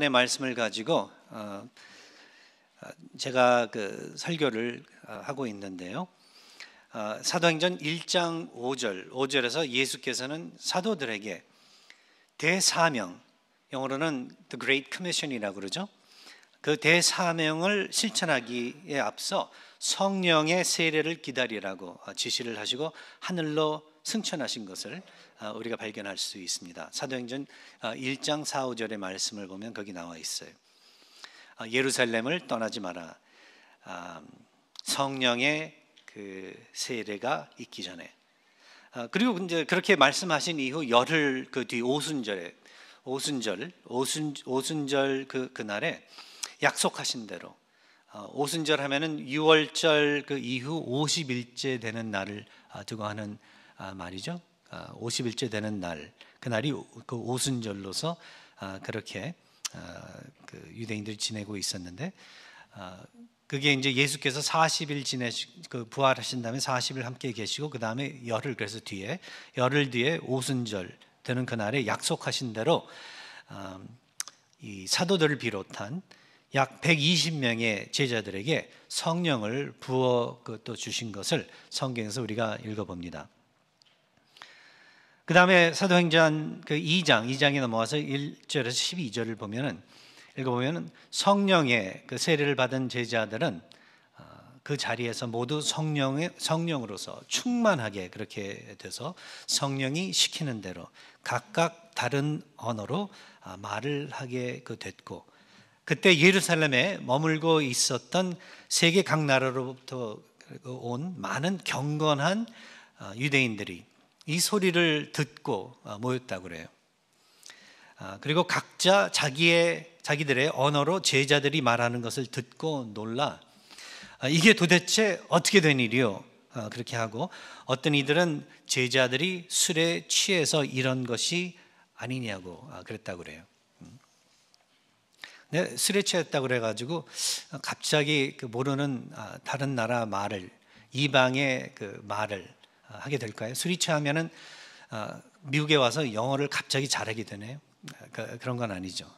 의 말씀을 가지고 어, 어, 제가 그 설교를 어, 하고 있는데요. 사도행전 1장 5절, 5절에서 예수께서는 사도들에게 대사명, 영어로는 the great commission이라고 그러죠. 그 대사명을 실천하기에 앞서 성령의 세례를 기다리라고 지시를 하시고 하늘로 승천하신 것을 아, 우리가 발견할 수 있습니다. 사도행전 1장 아, 4, 5절의 말씀을 보면 거기 나와 있어요. 아, 예루살렘을 떠나지 마라. 성령의 그 세례가 있기 전에. 그리고 이제 그렇게 말씀하신 이후 열흘 그 뒤 오순절에 오순절 오순 오순절 그 그날에 약속하신 대로 오순절 하면은 6월절 그 이후 50일째 되는 날을 두고 하는 말이죠. 50일째 아, 되는 날 그날이 그 오순절로서 아, 그렇게 아, 그 유대인들이 지내고 있었는데 그게 이제 예수께서 40일 지내 그 부활하신 다음에 40일 함께 계시고 그 다음에 열흘 그래서 뒤에 열흘 뒤에 오순절 되는 그날에 약속하신 대로 이 사도들을 비롯한 약 120명의 제자들에게 성령을 부어 그 또 주신 것을 성경에서 우리가 읽어봅니다. 그 다음에 사도행전 그 2장, 2장에 넘어와서 1절에서 12절을 보면은 읽어보면은 성령의 그 세례를 받은 제자들은 아, 그 자리에서 모두 성령의 성령으로서 충만하게 그렇게 돼서 성령이 시키는 대로 각각 다른 언어로 아, 말을 하게 그 됐고 그때 예루살렘에 머물고 있었던 세계 각 나라로부터 그 온 많은 경건한 아, 유대인들이 이 소리를 듣고 어, 모였다 그래요. 아, 그리고 각자 자기의 자기들의 언어로 제자들이 말하는 것을 듣고 놀라 아, 이게 도대체 어떻게 된 일이요? 아, 그렇게 하고 어떤 이들은 제자들이 술에 취해서 이런 것이 아니냐고 그랬다 그래요. 근데 음. 네, 술에 취했다 그래가지고 갑자기 그 모르는 다른 나라 말을 이방의 그 말을 아, 하게 될까요? 술이 취하면은 아, 미국에 와서 영어를 갑자기 잘하게 되네요. 아, 그, 그런 건 아니죠.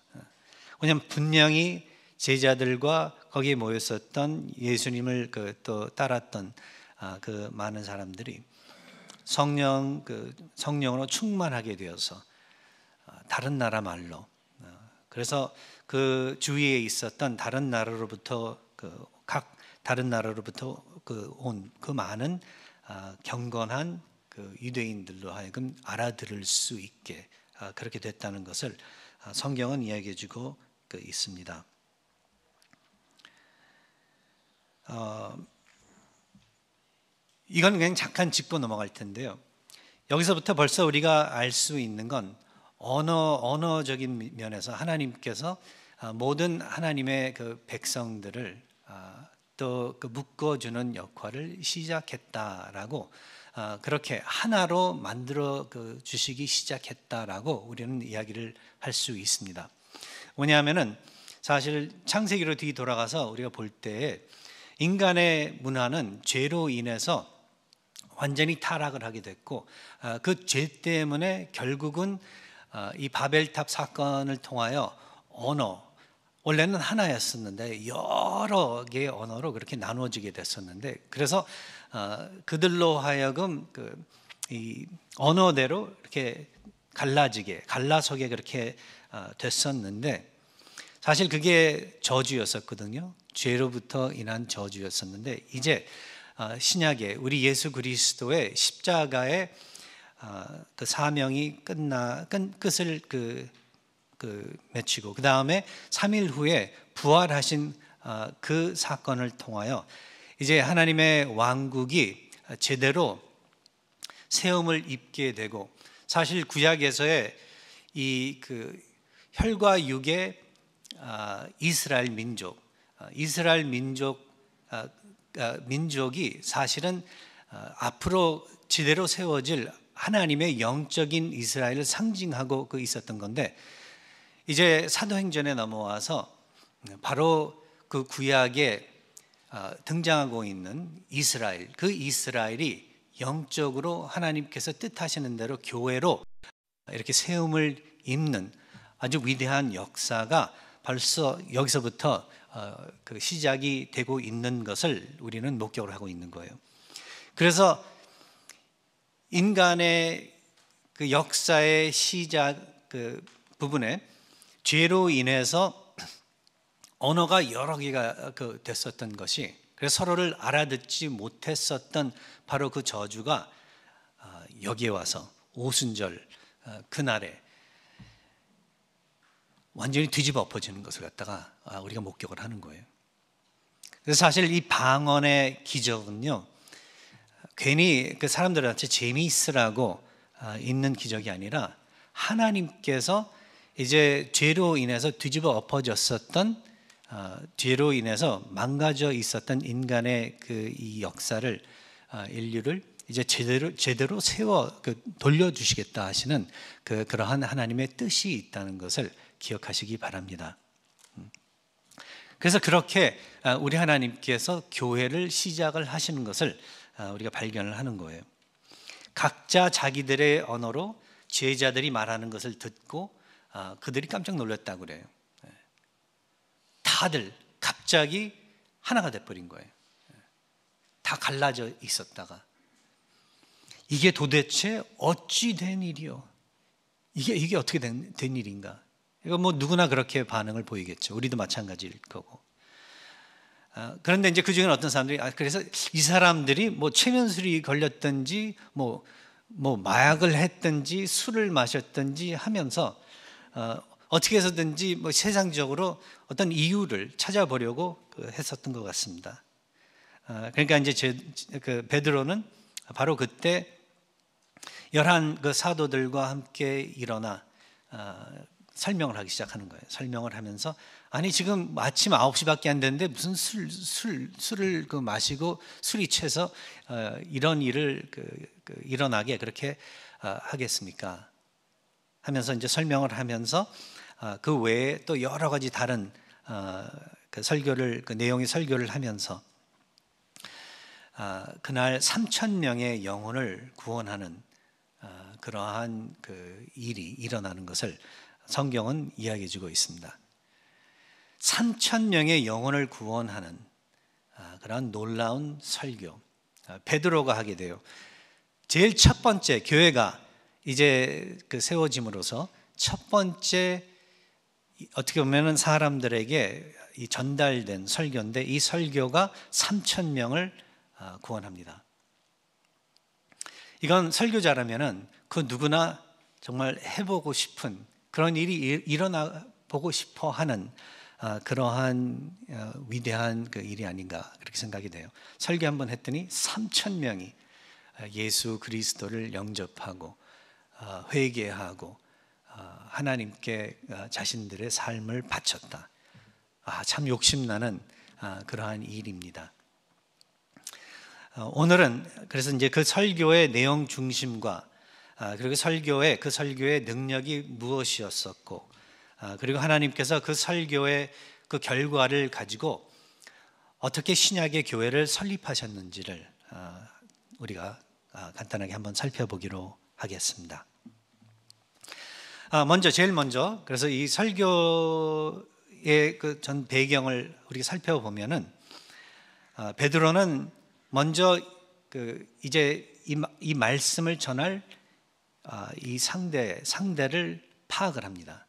왜냐하면 분명히 제자들과 거기에 모였었던 예수님을 그또 따랐던 그 많은 사람들이 성령 그 성령으로 충만하게 되어서 다른 나라 말로 그래서 그 주위에 있었던 다른 나라로부터 그각 다른 나라로부터 그 온그 그 많은 아, 경건한 그 유대인들로 하여금 알아들을 수 있게 아, 그렇게 됐다는 것을 아, 성경은 이야기해주고 그 있습니다. 어, 이건 그냥 잠깐 짚고 넘어갈 텐데요. 여기서부터 벌써 우리가 알 수 있는 건 언어 언어적인 면에서 하나님께서 모든 하나님의 그 백성들을 또그 묶어주는 역할을 시작했다라고 아, 그렇게 하나로 만들어 그 주시기 시작했다라고 우리는 이야기를 할 수 있습니다. 왜냐하면은 사실 창세기로 뒤 돌아가서 우리가 볼 때에 인간의 문화는 죄로 인해서 완전히 타락을 하게 됐고 아, 그죄 때문에 결국은 아, 이 바벨탑 사건을 통하여 언어 원래는 하나였었는데 여러 개의 언어로 그렇게 나누어지게 됐었는데 그래서 어, 그들로 하여금 그이 언어대로 이렇게 갈라지게 갈라서게 그렇게 어, 됐었는데 사실 그게 저주였었거든요. 죄로부터 인한 저주였었는데 이제 어, 신약에 우리 예수 그리스도의 십자가의 그 사명이 끝나 끝 끝을 그그 맺히고 그 다음에 3일 후에 부활하신 아, 그 사건을 통하여 이제 하나님의 왕국이 제대로 세움을 입게 되고 사실 구약에서의 이 그 혈과 육의 아, 이스라엘 민족 아, 이스라엘 민족 민족이 사실은 앞으로 제대로 세워질 하나님의 영적인 이스라엘을 상징하고 그 있었던 건데 이제 사도행전에 넘어와서 바로 그 구약에 어, 등장하고 있는 이스라엘, 그 이스라엘이 영적으로 하나님께서 뜻하시는 대로 교회로 이렇게 세움을 입는 아주 위대한 역사가 벌써 여기서부터 어, 그 시작이 되고 있는 것을 우리는 목격을 하고 있는 거예요. 그래서 인간의 그 역사의 시작 그 부분에 죄로 인해서 언어가 여러 개가 그 됐었던 것이 그래서 서로를 알아듣지 못했었던 바로 그 저주가 어, 여기에 와서 오순절 어, 그날에 완전히 뒤집어 엎어지는 것을 갖다가 아, 우리가 목격을 하는 거예요. 그래서 사실 이 방언의 기적은요, 괜히 그 사람들한테 재미있으라고 아, 있는 기적이 아니라 하나님께서 이제 죄로 인해서 뒤집어 엎어졌었던 어, 죄로 인해서 망가져 있었던 인간의 그 이 역사를 어, 인류를 이제 제대로 제대로 세워 그 돌려주시겠다 하시는 그 그러한 하나님의 뜻이 있다는 것을 기억하시기 바랍니다. 음. 그래서 그렇게 어, 우리 하나님께서 교회를 시작을 하시는 것을 어, 우리가 발견을 하는 거예요. 각자 자기들의 언어로 죄자들이 말하는 것을 듣고 아, 그들이 깜짝 놀랐다고 그래요. 예. 다들 갑자기 하나가 돼버린 거예요. 예. 다 갈라져 있었다가 이게 도대체 어찌 된 일이요? 이게 이게 어떻게 된, 된 일인가? 이거 뭐 누구나 그렇게 반응을 보이겠죠. 우리도 마찬가지일 거고. 아, 그런데 이제 그 중에 어떤 사람들이 아, 그래서 이 사람들이 뭐 최면술이 걸렸든지 뭐, 뭐 마약을 했든지 술을 마셨든지 하면서 어, 떻게 해서든지 뭐 세상적으로 어떤 이유를 찾아보려고 그 했었던 것 같습니다. 어, 그러니까 이제 제, 그 베드로는 바로 그때 열한 그 사도들과 함께 일어나 어, 설명을 하기 시작하는 거예요. 설명을 하면서 아니 지금 아침 9시밖에 안 됐는데 무슨 술, 술 술을 그 마시고 술이 취해서 어, 이런 일을 그, 그 일어나게 그렇게 하겠습니까? 하면서 이제 설명을 하면서 아, 그 외에 또 여러 가지 다른 아, 그 설교를 그 내용의 설교를 하면서 아, 그날 3천 명의 영혼을 구원하는 그러한 그 일이 일어나는 것을 성경은 이야기해주고 있습니다. 3천 명의 영혼을 구원하는 그러한 놀라운 설교 베드로가 하게 돼요. 제일 첫 번째 교회가 이제 그 세워짐으로서 첫 번째 어떻게 보면은 사람들에게 이 전달된 설교인데 이 설교가 3천 명을 아, 구원합니다. 이건 설교자라면은 그 누구나 정말 해보고 싶은 그런 일이 일어나 보고 싶어 하는 아, 그러한 어, 위대한 그 일이 아닌가 그렇게 생각이 돼요. 설교 한번 했더니 3천 명이 아, 예수 그리스도를 영접하고 어, 회개하고 어, 하나님께 어, 자신들의 삶을 바쳤다. 아, 참 욕심나는 아, 그러한 일입니다. 오늘은 그래서 이제 그 설교의 내용 중심과 아, 그리고 설교의 그 설교의 능력이 무엇이었었고 아, 그리고 하나님께서 그 설교의 그 결과를 가지고 어떻게 신약의 교회를 설립하셨는지를 우리가 간단하게 한번 살펴보기로 하겠습니다. 아, 먼저 제일 먼저 그래서 이 설교의 그전 배경을 우리가 살펴보면은 아, 베드로는 먼저 그 이제 이, 이 말씀을 전할 아, 이 상대 상대를 파악을 합니다.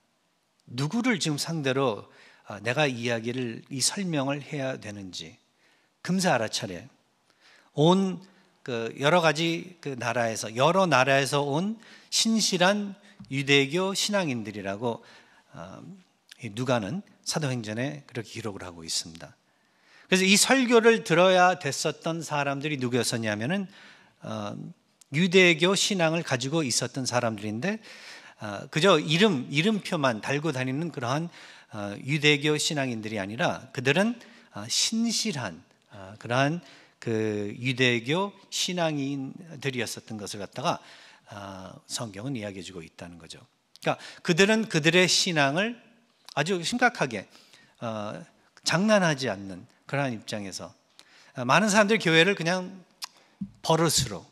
누구를 지금 상대로 아, 내가 이야기를 이 설명을 해야 되는지 금세 알아차려 온그 여러 가지 그 나라에서 여러 나라에서 온 신실한 유대교 신앙인들이라고 어, 누가는 사도행전에 그렇게 기록을 하고 있습니다. 그래서 이 설교를 들어야 됐었던 사람들이 누구였었냐면은 어, 유대교 신앙을 가지고 있었던 사람들인데 어, 그저 이름 이름표만 달고 다니는 그러한 유대교 신앙인들이 아니라 그들은 신실한 그러한 그 유대교 신앙인들이었었던 것을 갖다가 아, 성경은 이야기해주고 있다는 거죠. 그러니까 그들은 그들의 신앙을 아주 심각하게 어, 장난하지 않는 그러한 입장에서 아, 많은 사람들 교회를 그냥 버릇으로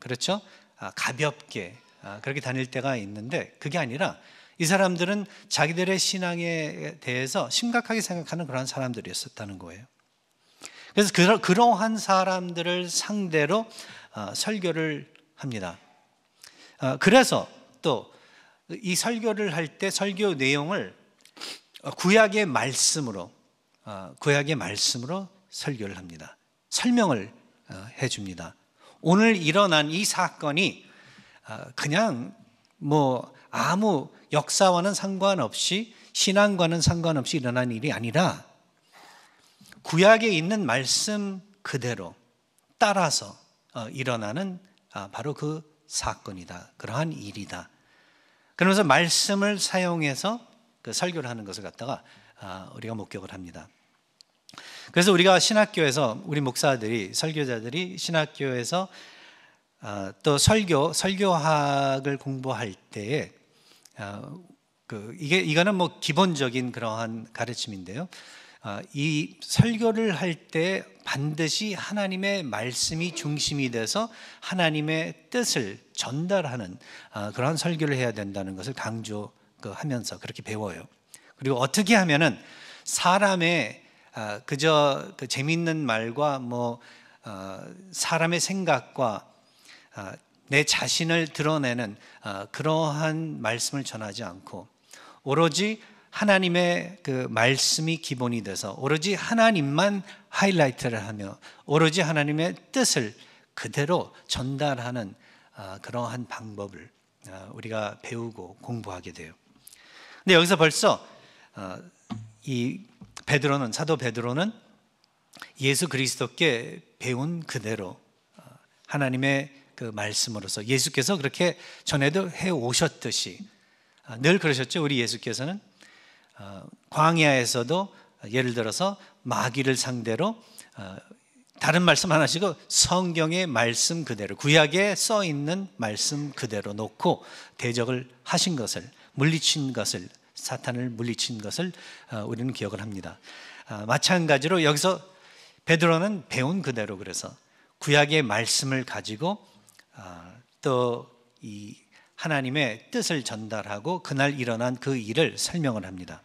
그렇죠 아, 가볍게 그렇게 다닐 때가 있는데 그게 아니라 이 사람들은 자기들의 신앙에 대해서 심각하게 생각하는 그러한 사람들이었었다는 거예요. 그래서 그러, 한 사람들을 상대로 어, 설교를 합니다. 어, 그래서 또 이 설교를 할 때 설교 내용을 어, 구약의 말씀으로 어, 구약의 말씀으로 설교를 합니다. 설명을 어, 해줍니다. 오늘 일어난 이 사건이 어, 그냥 뭐 아무 역사와는 상관없이 신앙과는 상관없이 일어난 일이 아니라 구약에 있는 말씀 그대로 따라서 어, 일어나는 아, 바로 그 사건이다. 그러한 일이다. 그러면서 말씀을 사용해서 그 설교를 하는 것을 갖다가 아, 우리가 목격을 합니다. 그래서 우리가 신학교에서 우리 목사들이 설교자들이 신학교에서 아, 또 설교 설교학을 공부할 때에 그 이게 이거는 뭐 기본적인 그러한 가르침인데요. 아, 이 설교를 할 때 반드시 하나님의 말씀이 중심이 돼서 하나님의 뜻을 전달하는 아, 그러한 설교를 해야 된다는 것을 강조하면서 그 그렇게 배워요. 그리고 어떻게 하면은 사람의 아, 그저 그 재밌는 말과 뭐 사람의 생각과 내 자신을 드러내는 그러한 말씀을 전하지 않고 오로지 하나님의 그 말씀이 기본이 돼서 오로지 하나님만 하이라이트를 하며 오로지 하나님의 뜻을 그대로 전달하는 아, 그러한 방법을 아, 우리가 배우고 공부하게 돼요. 근데 여기서 벌써 아, 이 베드로는 사도 베드로는 예수 그리스도께 배운 그대로 하나님의 그 말씀으로서 예수께서 그렇게 전에도 해 오셨듯이 늘 그러셨죠. 우리 예수께서는 어, 광야에서도 예를 들어서 마귀를 상대로 어, 다른 말씀 하나씩 성경의 말씀 그대로 구약에 써 있는 말씀 그대로 놓고 대적을 하신 것을 물리친 것을 사탄을 물리친 것을 어, 우리는 기억을 합니다. 마찬가지로 여기서 베드로는 배운 그대로 그래서 구약의 말씀을 가지고 또이 하나님의 뜻을 전달하고 그날 일어난 그 일을 설명을 합니다.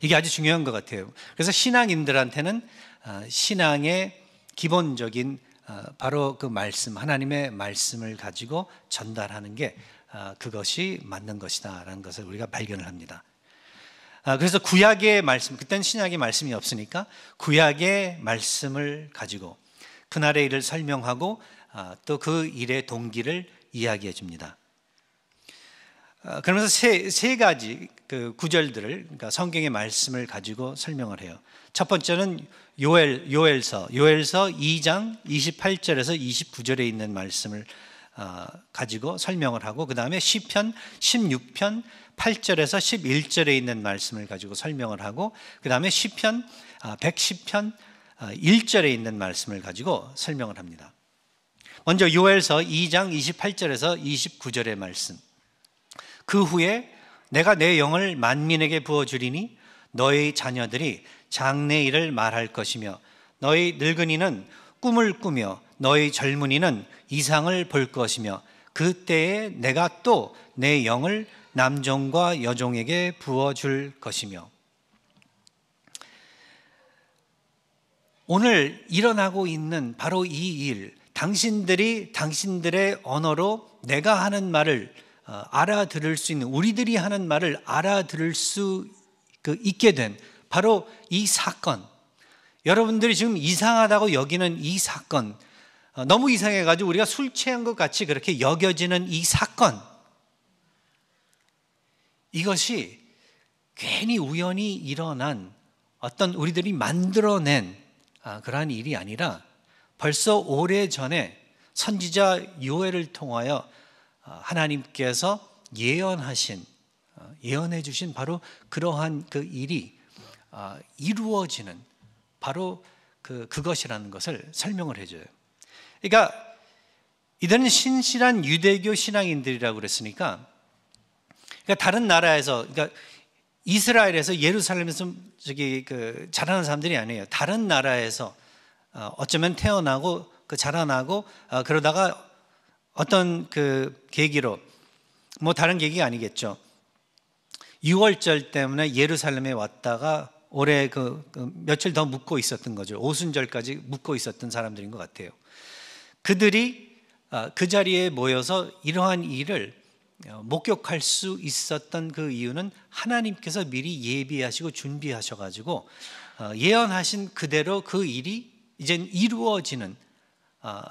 이게 아주 중요한 것 같아요. 그래서 신앙인들한테는 어, 신앙의 기본적인 어, 바로 그 말씀, 하나님의 말씀을 가지고 전달하는 게 어, 그것이 맞는 것이다라는 것을 우리가 발견을 합니다. 그래서 구약의 말씀, 그땐 신약의 말씀이 없으니까 구약의 말씀을 가지고 그날의 일을 설명하고 또 그 일의 동기를 이야기해 줍니다. 그러면서 세, 세 가지, 그 구절들을 그러니까 성경의 말씀을 가지고 설명을 해요. 첫 번째는 요엘 요엘서 요엘서 2장 28절에서 29절에 있는 말씀을 가지고 설명을 하고 그 다음에 시편 16편 8절에서 11절에 있는 말씀을 가지고 설명을 하고 그 다음에 시편 110편 1절에 있는 말씀을 가지고 설명을 합니다. 먼저 요엘서 2장 28절에서 29절의 말씀. 그 후에 내가 내 영을 만민에게 부어주리니 너희 자녀들이 장래 일을 말할 것이며 너희 늙은이는 꿈을 꾸며 너희 젊은이는 이상을 볼 것이며 그때에 내가 또 내 영을 남종과 여종에게 부어줄 것이며 오늘 일어나고 있는 바로 이 일, 당신들이 당신들의 언어로 내가 하는 말을 어, 알아들을 수 있는 우리들이 하는 말을 알아들을 수 그 있게 된 바로 이 사건. 여러분들이 지금 이상하다고 여기는 이 사건. 어, 너무 이상해가지고 우리가 술 취한 것 같이 그렇게 여겨지는 이 사건. 이것이 괜히 우연히 일어난 어떤 우리들이 만들어낸 아, 그러한 일이 아니라 벌써 오래 전에 선지자 요엘을 통하여 어, 하나님께서 예언하신 어, 예언해 주신 바로 그러한 그 일이 어, 이루어지는 바로 그 그것이라는 것을 설명을 해줘요. 그러니까 이들은 신실한 유대교 신앙인들이라고 그랬으니까 그러니까 다른 나라에서 그러니까 이스라엘에서 예루살렘에서 저기 그 자라는 사람들이 아니에요. 다른 나라에서 어쩌면 태어나고 그 자라나고 그러다가 어떤 그 계기로 뭐 다른 계기가 아니겠죠. 6월절 때문에 예루살렘에 왔다가 올해 그, 그 며칠 더 묵고 있었던 거죠. 오순절까지 묵고 있었던 사람들인 것 같아요. 그들이 아, 그 자리에 모여서 이러한 일을 어, 목격할 수 있었던 그 이유는 하나님께서 미리 예비하시고 준비하셔가지고 어, 예언하신 그대로 그 일이 이젠 이루어지는 아,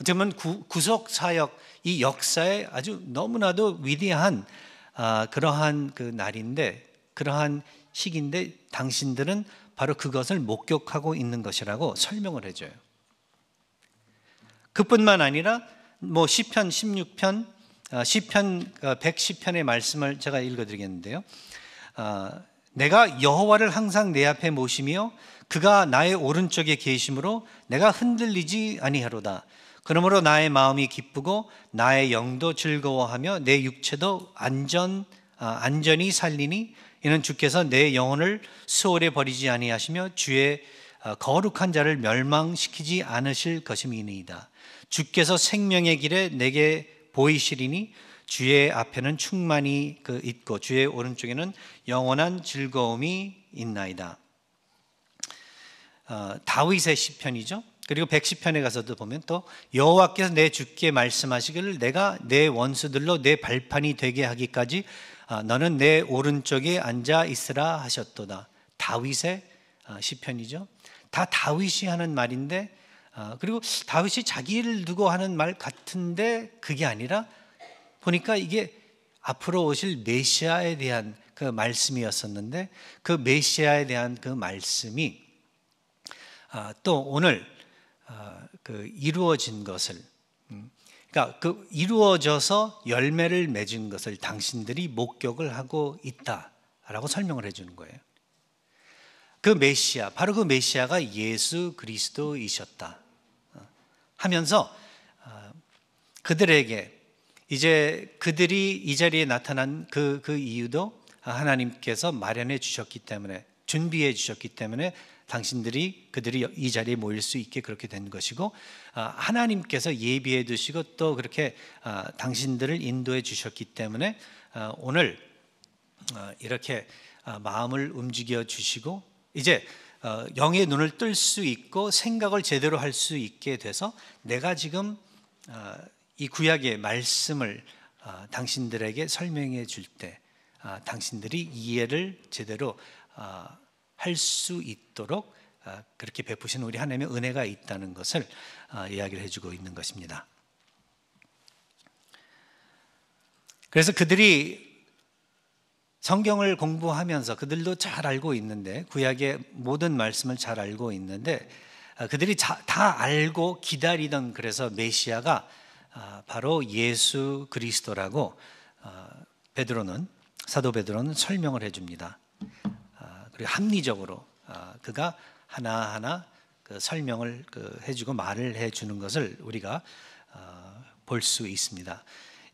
어쩌면 구속 사역 이 역사에 아주 너무나도 위대한 아, 그러한 그 날인데 그러한 시기인데 당신들은 바로 그것을 목격하고 있는 것이라고 설명을 해줘요. 그뿐만 아니라 뭐 시편 16편 아, 시편 110편의 어, 말씀을 제가 읽어드리겠는데요. 아, 내가 여호와를 항상 내 앞에 모시며 그가 나의 오른쪽에 계심으로 내가 흔들리지 아니하로다. 그러므로 나의 마음이 기쁘고 나의 영도 즐거워하며 내 육체도 안전 아, 안전히 살리니 이는 주께서 내 영혼을 수월해 버리지 아니하시며 주의 아, 거룩한 자를 멸망시키지 않으실 것임이니이다. 주께서 생명의 길에 내게 보이시리니 주의 앞에는 충만이 그 있고 주의 오른쪽에는 영원한 즐거움이 있나이다. 어, 다윗의 시편이죠. 그리고 110편에 가서도 보면 또 여호와께서 내 주께 말씀하시기를 내가 내 원수들로 내 발판이 되게 하기까지 아, 너는 내 오른쪽에 앉아 있으라 하셨도다. 다윗의 아, 시편이죠. 다 다윗이 하는 말인데 아, 그리고 다윗이 자기를 두고 하는 말 같은데 그게 아니라 보니까 이게 앞으로 오실 메시아에 대한 그 말씀이었었는데 그 메시아에 대한 그 말씀이 또 오늘 아, 그 이루어진 것을 음. 그러니까 그 이루어져서 열매를 맺은 것을 당신들이 목격을 하고 있다라고 설명을 해주는 거예요. 그 메시아 바로 그 메시아가 예수 그리스도이셨다 어. 하면서 아, 그들에게 이제 그들이 이 자리에 나타난 그, 그 이유도 하나님께서 마련해 주셨기 때문에 준비해 주셨기 때문에 당신들이 그들이 이 자리에 모일 수 있게 그렇게 된 것이고 아, 하나님께서 예비해 두시고 또 그렇게 아, 당신들을 인도해 주셨기 때문에 아, 오늘 이렇게 마음을 움직여 주시고 이제 어, 영의 눈을 뜰 수 있고 생각을 제대로 할 수 있게 돼서 내가 지금 이 구약의 말씀을 당신들에게 설명해 줄 때 당신들이 이해를 제대로 할수 있도록 아, 그렇게 베푸신 우리 하나님의 은혜가 있다는 것을 아, 이야기를 해주고 있는 것입니다. 그래서 그들이 성경을 공부하면서 그들도 잘 알고 있는데 구약의 모든 말씀을 잘 알고 있는데 아, 그들이 다 알고 기다리던 그래서 메시아가 바로 예수 그리스도라고 베드로는 사도 베드로는 설명을 해줍니다. 그리고 합리적으로 아, 그가 하나하나 그 설명을 그 해주고 말을 해주는 것을 우리가 아, 볼수 있습니다.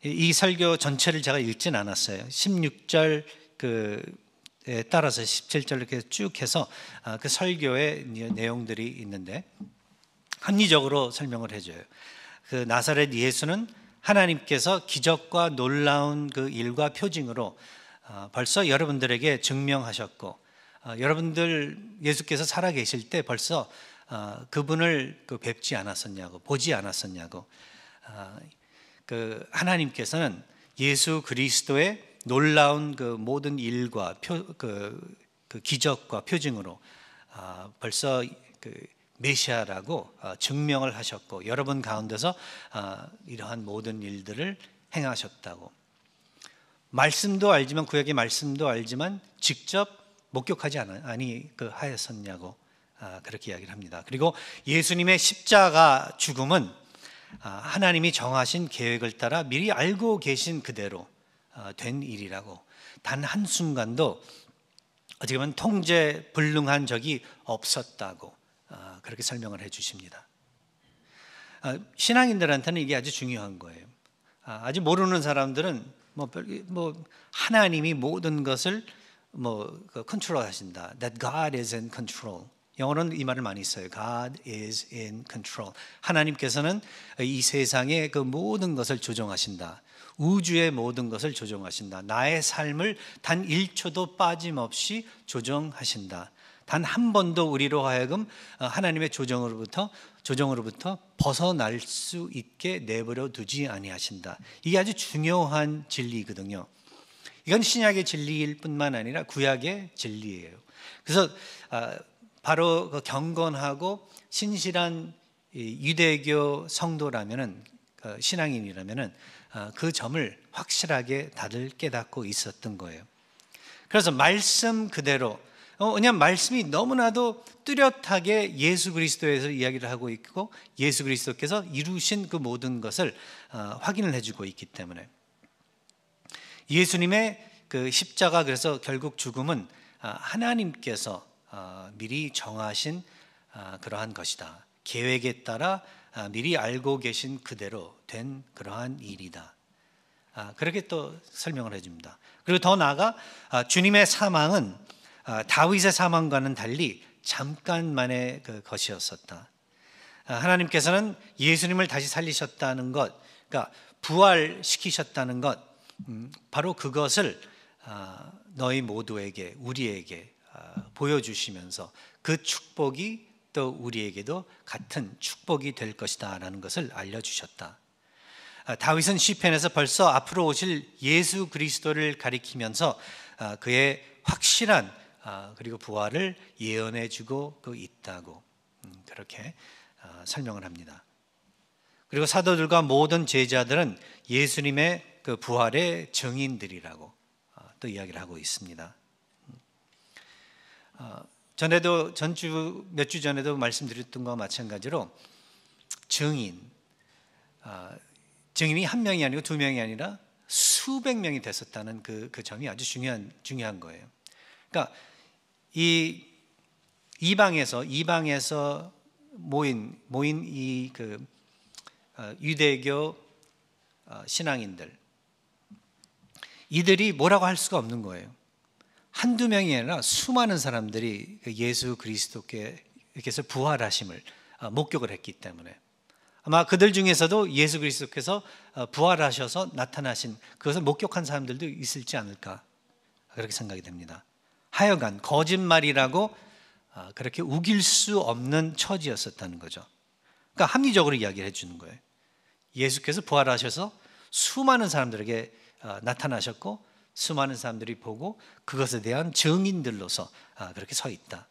이 설교 전체를 제가 읽진 않았어요. 16절 그 따라서 17절 이렇게 쭉 해서 아, 그 설교의 내용들이 있는데 합리적으로 설명을 해줘요. 그 나사렛 예수는 하나님께서 기적과 놀라운 그 일과 표징으로 벌써 여러분들에게 증명하셨고 어, 여러분들 예수께서 살아 계실 때 벌써 어, 그분을 그 뵙지 않았었냐고 보지 않았었냐고 어, 그 하나님께서는 예수 그리스도의 놀라운 그 모든 일과 표, 그, 그 기적과 표징으로 벌써 그 메시아라고 증명을 하셨고 여러분 가운데서 이러한 모든 일들을 행하셨다고 말씀도 알지만 구약의 말씀도 알지만 직접 목격하지 않아, 아니 그 하였었냐고 아, 그렇게 이야기를 합니다. 그리고 예수님의 십자가 죽음은 아, 하나님이 정하신 계획을 따라 미리 알고 계신 그대로 아, 된 일이라고 단 한 순간도 어떻게 보면 통제 불능한 적이 없었다고 아, 그렇게 설명을 해주십니다. 아, 신앙인들한테는 이게 아주 중요한 거예요. 아, 아직 모르는 사람들은 뭐, 뭐 하나님이 모든 것을 뭐그 컨트롤 하신다. That God is in control. 영어는이 말을 많이 써요. God is in control. 하나님께서는 이 세상의 그 모든 것을 조종하신다. 우주의 모든 것을 조종하신다. 나의 삶을 단 1초도 빠짐없이 조종하신다. 단 한 번도 우리로 하여금 어, 하나님의 조정으로부터 조정으로부터 벗어날 수 있게 내버려 두지 아니하신다. 이게 아주 중요한 진리거든요. 이건 신약의 진리일 뿐만 아니라 구약의 진리예요. 그래서 아, 바로 그 경건하고 신실한 유대교 성도라면은 그 신앙인이라면은 아, 그 점을 확실하게 다들 깨닫고 있었던 거예요. 그래서 말씀 그대로 어, 왜냐하면 말씀이 너무나도 뚜렷하게 예수 그리스도에서 이야기를 하고 있고 예수 그리스도께서 이루신 그 모든 것을 아, 확인을 해주고 있기 때문에 예수님의 그 십자가 그래서 결국 죽음은 아, 하나님께서 아, 미리 정하신 아, 그러한 것이다. 계획에 따라 미리 알고 계신 그대로 된 그러한 일이다. 그렇게 또 설명을 해줍니다. 그리고 더 나아가 주님의 사망은 다윗의 사망과는 달리 잠깐만의 그 것이었었다. 하나님께서는 예수님을 다시 살리셨다는 것, 그러니까 부활시키셨다는 것, 바로 그것을 아, 너희 모두에게 우리에게 아, 보여주시면서 그 축복이 또 우리에게도 같은 축복이 될 것이다라는 것을 알려주셨다. 아, 다윗은 시편에서 벌써 앞으로 오실 예수 그리스도를 가리키면서 그의 확실한 그리고 부활을 예언해주고 그 있다고 음, 그렇게 설명을 합니다. 그리고 사도들과 모든 제자들은 예수님의 그 부활의 증인들이라고 어, 또 이야기를 하고 있습니다. 어, 전에도 전주 몇 주 전에도 말씀드렸던 것과 마찬가지로 증인 어, 증인이 한 명이 아니고 두 명이 아니라 수백 명이 됐었다는 그, 그 점이 아주 중요한 중요한 거예요. 그러니까 이 이방에서 이방에서 모인 모인 이그 유대교 신앙인들 이들이 뭐라고 할 수가 없는 거예요. 한두 명이 아니라 수많은 사람들이 그 예수 그리스도께서 부활하심을 아, 목격을 했기 때문에 아마 그들 중에서도 예수 그리스도께서 어, 부활하셔서 나타나신 그것을 목격한 사람들도 있을지 않을까 그렇게 생각이 됩니다. 하여간 거짓말이라고 아, 그렇게 우길 수 없는 처지였었다는 거죠. 그러니까 합리적으로 이야기를 해주는 거예요. 예수께서 부활하셔서 수많은 사람들에게 어, 나타나셨고 수많은 사람들이 보고 그것에 대한 증인들로서 아, 그렇게 서 있다.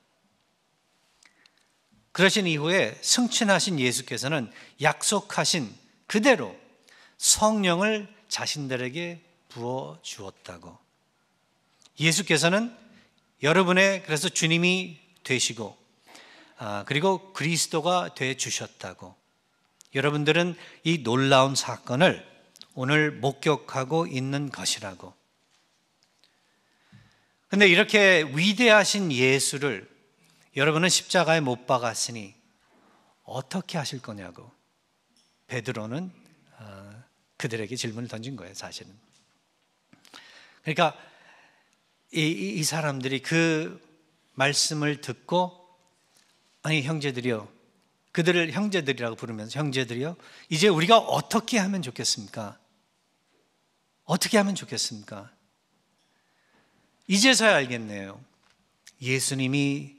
그러신 이후에 승천하신 예수께서는 약속하신 그대로 성령을 자신들에게 부어 주었다고. 예수께서는 여러분의 그래서 주님이 되시고 아, 그리고 그리스도가 되 주셨다고. 여러분들은 이 놀라운 사건을 오늘 목격하고 있는 것이라고. 근데 이렇게 위대하신 예수를 여러분은 십자가에 못 박았으니 어떻게 하실 거냐고 베드로는 어, 그들에게 질문을 던진 거예요, 사실은. 그러니까 이, 이 사람들이 그 말씀을 듣고 아니 형제들이요 그들을 형제들이라고 부르면서 형제들이요 이제 우리가 어떻게 하면 좋겠습니까? 어떻게 하면 좋겠습니까? 이제서야 알겠네요. 예수님이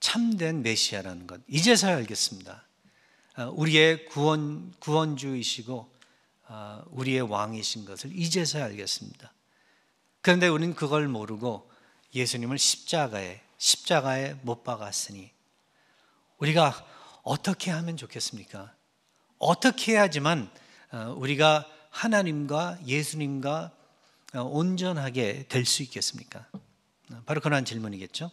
참된 메시아라는 것. 이제서야 알겠습니다. 아, 우리의 구원, 구원주이시고, 아, 우리의 왕이신 것을 이제서야 알겠습니다. 그런데 우리는 그걸 모르고 예수님을 십자가에, 십자가에 못 박았으니, 우리가 어떻게 하면 좋겠습니까? 어떻게 해야지만 아, 우리가 하나님과 예수님과 어, 온전하게 될 수 있겠습니까? 어, 바로 그런 질문이겠죠.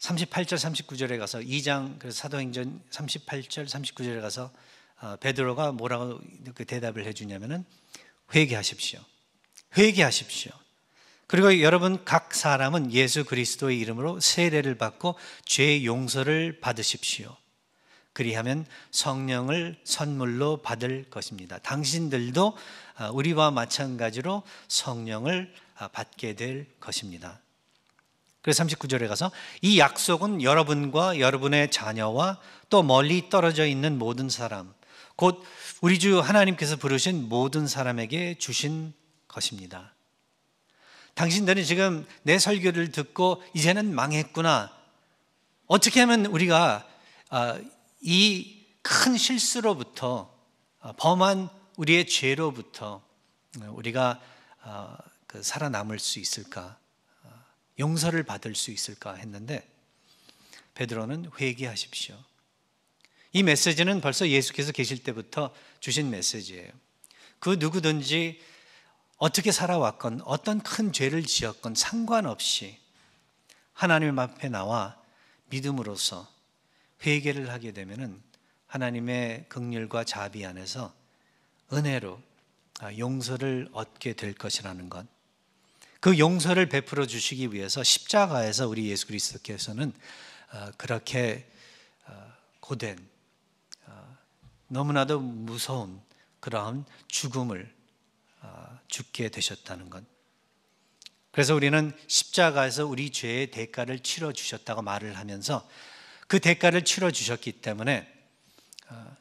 38절 어, 39절에 가서 2장 그래서 사도행전 38절 39절에 가서 베드로가 뭐라고 그 대답을 해주냐면은 회개하십시오. 회개하십시오. 그리고 여러분 각 사람은 예수 그리스도의 이름으로 세례를 받고 죄 용서를 받으십시오. 그리하면 성령을 선물로 받을 것입니다. 당신들도 아, 우리와 마찬가지로 성령을 아, 받게 될 것입니다. 그래서 39절에 가서 이 약속은 여러분과 여러분의 자녀와 또 멀리 떨어져 있는 모든 사람, 곧 우리 주 하나님께서 부르신 모든 사람에게 주신 것입니다. 당신들은 지금 내 설교를 듣고 이제는 망했구나. 어떻게 하면 우리가 아, 이큰 실수로부터 어, 범한 우리의 죄로부터 어, 우리가 어, 그 살아남을 수 있을까, 용서를 받을 수 있을까 했는데 베드로는 회개하십시오. 이 메시지는 벌써 예수께서 계실 때부터 주신 메시지예요. 그 누구든지 어떻게 살아왔건 어떤 큰 죄를 지었건 상관없이 하나님 앞에 나와 믿음으로써 회개를 하게 되면은 하나님의 긍휼과 자비 안에서 은혜로 아, 용서를 얻게 될 것이라는 것. 그 용서를 베풀어 주시기 위해서 십자가에서 우리 예수 그리스도께서는 아, 그렇게 아, 고된 너무나도 무서운 그러한 죽음을 죽게 되셨다는 것. 그래서 우리는 십자가에서 우리 죄의 대가를 치러 주셨다고 말을 하면서 그 대가를 치러 주셨기 때문에 어,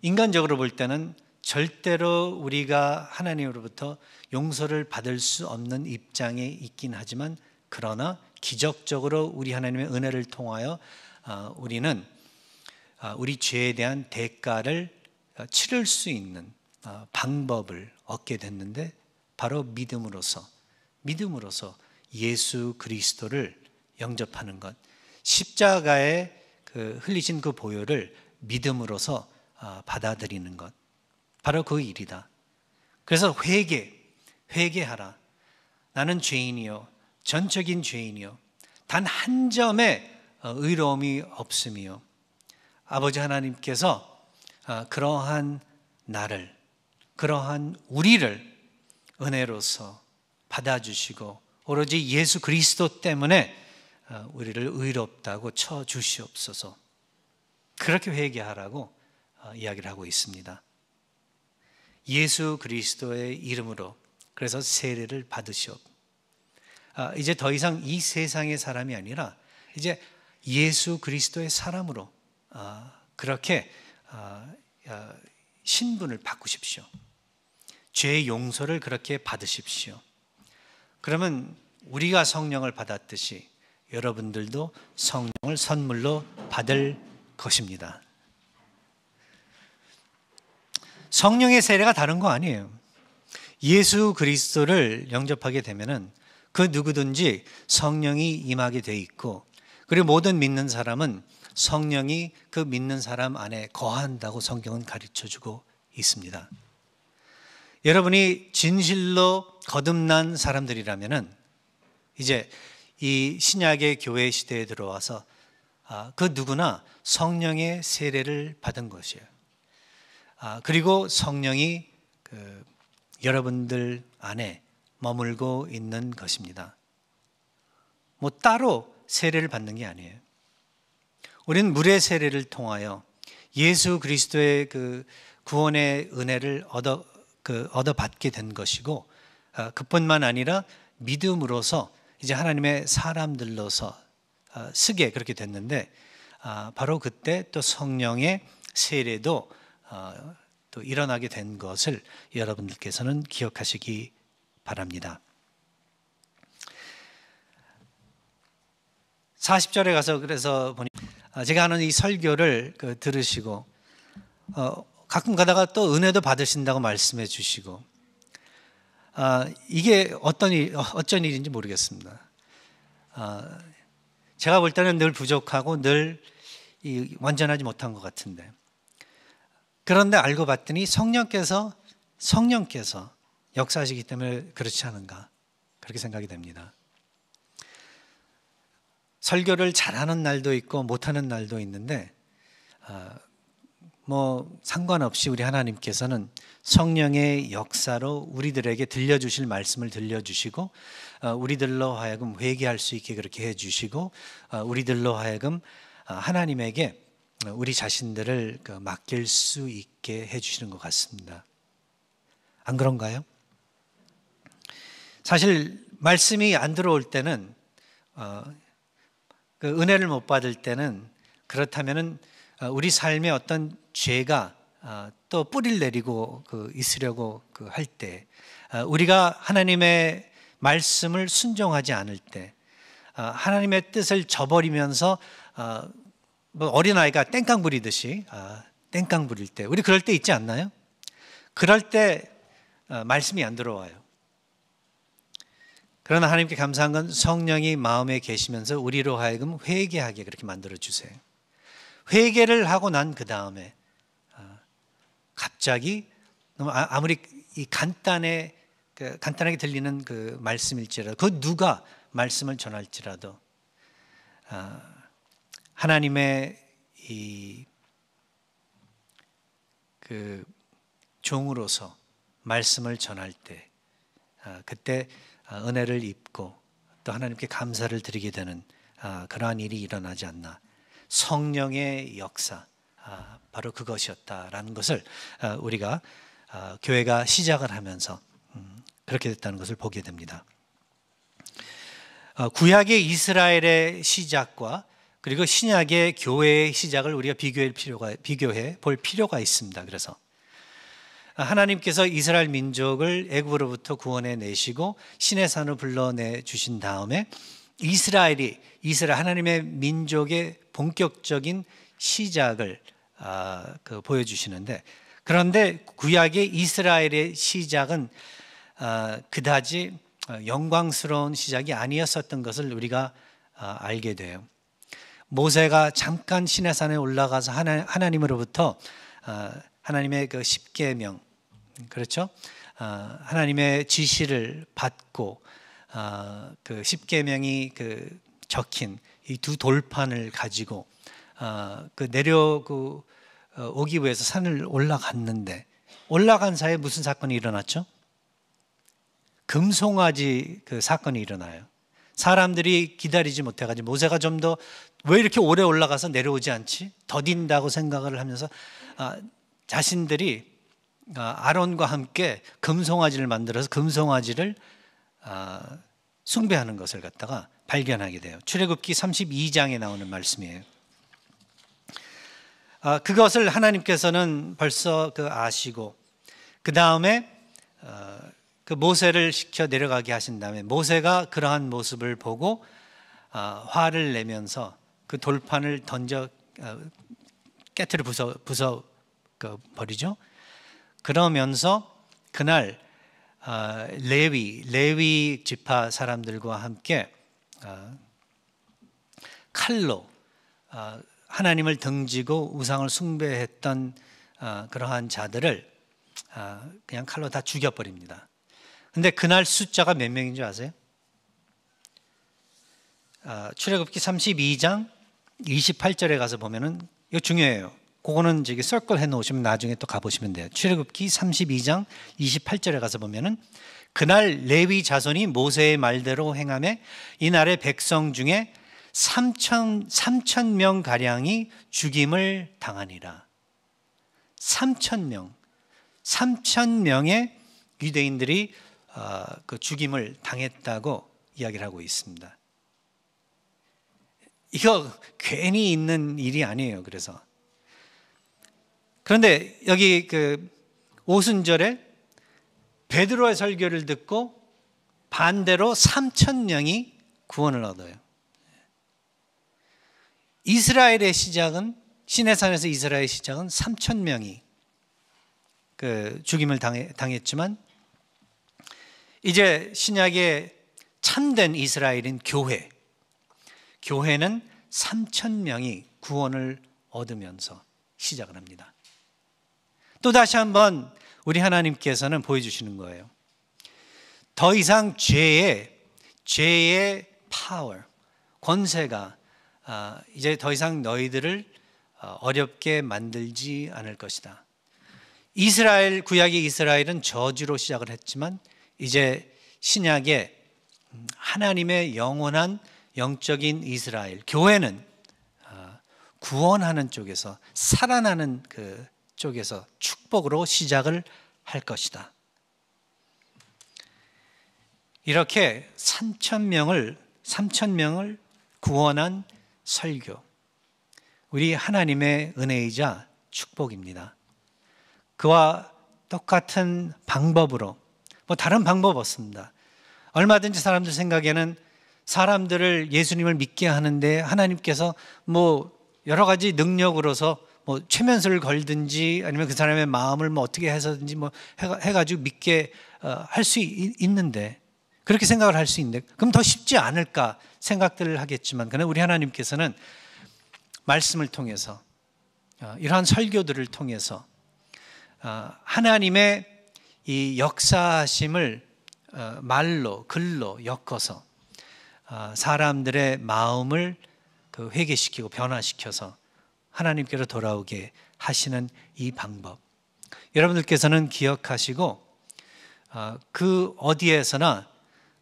인간적으로 볼 때는 절대로 우리가 하나님으로부터 용서를 받을 수 없는 입장에 있긴 하지만 그러나 기적적으로 우리 하나님의 은혜를 통하여 어, 우리는 어, 우리 죄에 대한 대가를 치를 수 있는 방법을 얻게 됐는데 바로 믿음으로서 믿음으로서 예수 그리스도를 영접하는 것 십자가의 그 흘리신 그 보혈을 믿음으로서 아, 받아들이는 것. 바로 그 일이다. 그래서 회개, 회개하라. 나는 죄인이요. 전적인 죄인이요. 단 한 점의 어, 의로움이 없음이요. 아버지 하나님께서 아, 그러한 나를, 그러한 우리를 은혜로서 받아주시고 오로지 예수 그리스도 때문에 어, 우리를 의롭다고 쳐 주시옵소서. 그렇게 회개하라고 어, 이야기를 하고 있습니다. 예수 그리스도의 이름으로 그래서 세례를 받으시옵. 아, 이제 더 이상 이 세상의 사람이 아니라 이제 예수 그리스도의 사람으로 아, 그렇게 아, 신분을 바꾸십시오. 죄의 용서를 그렇게 받으십시오. 그러면 우리가 성령을 받았듯이 여러분들도 성령을 선물로 받을 것입니다. 성령의 세례가 다른 거 아니에요. 예수 그리스도를 영접하게 되면은 그 누구든지 성령이 임하게 돼 있고 그리고 모든 믿는 사람은 성령이 그 믿는 사람 안에 거한다고 성경은 가르쳐 주고 있습니다. 여러분이 진실로 거듭난 사람들이라면은 이제 이 신약의 교회 시대에 들어와서 아, 그 누구나 성령의 세례를 받은 것이에요. 아, 그리고 성령이 그 여러분들 안에 머물고 있는 것입니다. 뭐 따로 세례를 받는 게 아니에요. 우리는 물의 세례를 통하여 예수 그리스도의 그 구원의 은혜를 얻어 그 얻어 받게 된 것이고 아, 그뿐만 아니라 믿음으로서 이제 하나님의 사람들로서 어, 쓰게 그렇게 됐는데 아, 바로 그때 또 성령의 세례도 어, 또 일어나게 된 것을 여러분들께서는 기억하시기 바랍니다. 40절에 가서 그래서 보니 아, 제가 하는 이 설교를 그 들으시고 어, 가끔 가다가 또 은혜도 받으신다고 말씀해 주시고 아, 이게 어떤 일, 어, 어쩐 일인지 모르겠습니다. 아, 제가 볼 때는 늘 부족하고 늘 이, 완전하지 못한 것 같은데. 그런데 알고 봤더니 성령께서 성령께서 역사하시기 때문에 그렇지 않은가 그렇게 생각이 됩니다. 설교를 잘하는 날도 있고 못하는 날도 있는데 아, 뭐 상관없이 우리 하나님께서는 성령의 역사로 우리들에게 들려주실 말씀을 들려주시고 어, 우리들로 하여금 회개할 수 있게 그렇게 해주시고 어, 우리들로 하여금 어, 하나님에게 우리 자신들을 그 맡길 수 있게 해주시는 것 같습니다. 안 그런가요? 사실 말씀이 안 들어올 때는 그 은혜를 못 받을 때는 그렇다면은 우리 삶의 어떤 죄가 아, 또 뿌리를 내리고 그 있으려고 그 할 때, 아, 우리가 하나님의 말씀을 순종하지 않을 때, 아, 하나님의 뜻을 저버리면서 뭐 어린아이가 땡깡 부리듯이 땡깡 부릴 때, 우리 그럴 때 있지 않나요? 그럴 때 말씀이 안 들어와요. 그러나 하나님께 감사한 건 성령이 마음에 계시면서 우리로 하여금 회개하게 그렇게 만들어 주세요. 회개를 하고 난 그 다음에 갑자기 아, 아무리 이 간단해 그 간단하게 들리는 그 말씀일지라도 그 누가 말씀을 전할지라도 아, 하나님의 이그 종으로서 말씀을 전할 때 아, 그때 은혜를 입고 또 하나님께 감사를 드리게 되는 그러한 일이 일어나지 않나 성령의 역사 아, 바로 그것이었다라는 것을 아, 우리가 아, 교회가 시작을 하면서 음, 그렇게 됐다는 것을 보게 됩니다. 구약의 이스라엘의 시작과 그리고 신약의 교회의 시작을 우리가 비교할 필요가 비교해 볼 필요가 있습니다. 그래서 하나님께서 이스라엘 민족을 애굽으로부터 구원해 내시고 신의 산을 불러내 주신 다음에 이스라엘이 이스라 하나님의 민족의 본격적인 시작을 아, 그 보여주시는데 그런데 구약의 이스라엘의 시작은 아, 그다지 어, 영광스러운 시작이 아니었었던 것을 우리가 아, 알게 돼요. 모세가 잠깐 시내산에 올라가서 하나, 하나님으로부터 하나님의 그 십계명 그렇죠? 하나님의 지시를 받고 그 십계명이 그 적힌 이 두 돌판을 가지고 그 내려 그 어, 오기 위해서 산을 올라갔는데 올라간 사이에 무슨 사건이 일어났죠? 금송아지 그 사건이 일어나요. 사람들이 기다리지 못해가지고 모세가 좀 더 왜 이렇게 오래 올라가서 내려오지 않지? 더딘다고 생각을 하면서 아, 자신들이 아, 론과 함께 금송아지를 만들어서 금송아지를 아, 숭배하는 것을 갖다가 발견하게 돼요. 출애굽기 32장에 나오는 말씀이에요. 아, 그것을 하나님께서는 벌써 그 아시고 그 다음에 어, 그 모세를 시켜 내려가게 하신 다음에 모세가 그러한 모습을 보고 아, 화를 내면서 그 돌판을 던져 어, 깨트려 부서 부서 그 버리죠. 그러면서 그날 아, 레위 레위 지파 사람들과 함께 칼로 하나님을 등지고 우상을 숭배했던 아, 그러한 자들을 아, 그냥 칼로 다 죽여버립니다. 근데 그날 숫자가 몇 명인 줄 아세요? 아, 출애굽기 32장 28절에 가서 보면은 이거 중요해요. 그거는 저기 썰걸 해놓으시면 나중에 또 가보시면 돼요. 출애굽기 32장 28절에 가서 보면은 그날 레위 자손이 모세의 말대로 행함에 이날의 백성 중에 3천 3천 명 가량이 죽임을 당하니라. 3천 명. 3천 명의 유대인들이 어, 그 죽임을 당했다고 이야기를 하고 있습니다. 이거 괜히 있는 일이 아니에요. 그래서 그런데 여기 그 오순절에 베드로의 설교를 듣고 반대로 3천 명이 구원을 얻어요. 이스라엘의 시작은 시내산에서 이스라엘 의 시작은 3천 명이 그 죽임을 당해, 당했지만 이제 신약의 참된 이스라엘인 교회 교회는 3천 명이 구원을 얻으면서 시작을 합니다. 또 다시 한번 우리 하나님께서는 보여주시는 거예요. 더 이상 죄의 죄의 파워 권세가 아, 이제 더 이상 너희들을 어, 어렵게 만들지 않을 것이다. 이스라엘 구약의 이스라엘은 저주로 시작을 했지만 이제 신약의 음, 하나님의 영원한 영적인 이스라엘 교회는 아, 구원하는 쪽에서 살아나는 그 쪽에서 축복으로 시작을 할 것이다. 이렇게 3천 명을 3천 명을 구원한 설교. 우리 하나님의 은혜이자 축복입니다. 그와 똑같은 방법으로, 뭐 다른 방법 없습니다. 얼마든지 사람들 생각에는 사람들을 예수님을 믿게 하는데 하나님께서 뭐 여러 가지 능력으로서 뭐 최면서를 걸든지 아니면 그 사람의 마음을 뭐 어떻게 해서든지 뭐 해가지고 믿게 어, 할수 있는데 그렇게 생각을 할 수 있는데 그럼 더 쉽지 않을까 생각들을 하겠지만 그러나 우리 하나님께서는 말씀을 통해서 어, 이러한 설교들을 통해서 어, 하나님의 이 역사심을 어, 말로 글로 엮어서 사람들의 마음을 그 회개시키고 변화시켜서 하나님께로 돌아오게 하시는 이 방법 여러분들께서는 기억하시고 그 어디에서나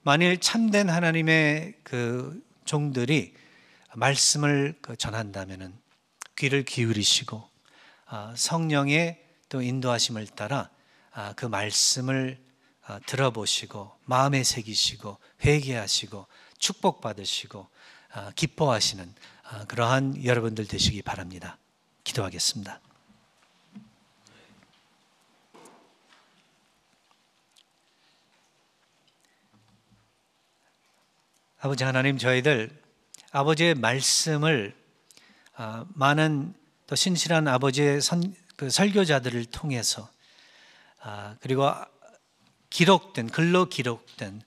만일 참된 하나님의 그 종들이 말씀을 그 전한다면은 귀를 기울이시고 아, 성령의 또 인도하심을 따라 아, 그 말씀을 아, 들어보시고 마음에 새기시고 회개하시고 축복받으시고 기뻐하시는 그러한 여러분들 되시기 바랍니다. 기도하겠습니다. 아버지 하나님 저희들 아버지의 말씀을 아, 많은 또 신실한 아버지의 선, 그 설교자들을 통해서 아, 그리고 기록된 글로 기록된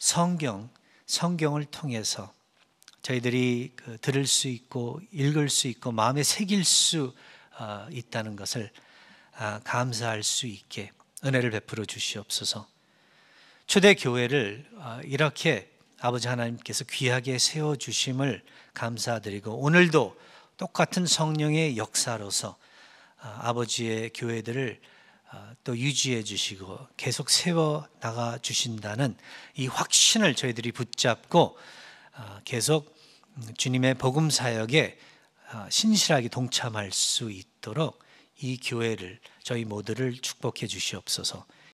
성경 성경을 통해서 저희들이 그 들을 수 있고 읽을 수 있고 마음에 새길 수 아, 있다는 것을 감사할 수 있게 은혜를 베풀어 주시옵소서. 초대 교회를 이렇게 아버지 하나님께서 귀하게 세워 주심을 감사드리고 오늘도 똑같은 성령의 역사로서 아, 아버지의 교회들을 아, 또 유지해 주시고 계속 세워 나가 주신다는 이 확신을 저희들이 붙잡고 아, 계속 음, 주님의 복음 사역에 신실하게 동참할 수 있도록 이 교회를 저희 모두를 축복해 주시옵소서.